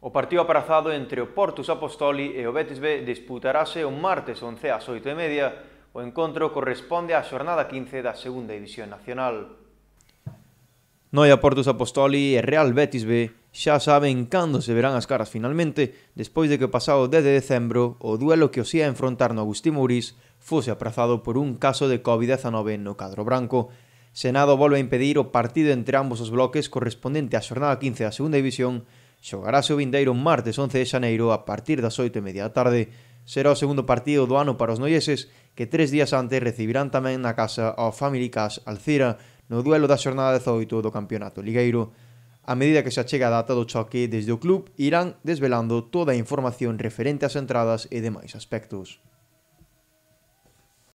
O partido aprazado entre o Portus Apostoli e o Betis B disputarase o martes 11 ás 8 e media. O encontro corresponde á xornada 15 da Segunda División Nacional. Noia Portus Apostoli e Real Betis B xa saben cando se verán as caras finalmente despois de que o pasado 10 de decembro o duelo que os ia enfrontar no Agustín Mouris fose aprazado por un caso de COVID-19 no cadro branco. Senado volve a impedir o partido entre ambos os bloques correspondente á xornada 15 da Segunda División xogarase o vindeiro martes 11 de xaneiro a partir das 8 e media da tarde. Será o segundo partido do ano para os noieses que tres días antes recibirán tamén na casa ao Family Cash Alcira no duelo da xornada 18 do campeonato ligueiro. A medida que se achega a data do choque, desde o club irán desvelando toda a información referente ás entradas e demais aspectos.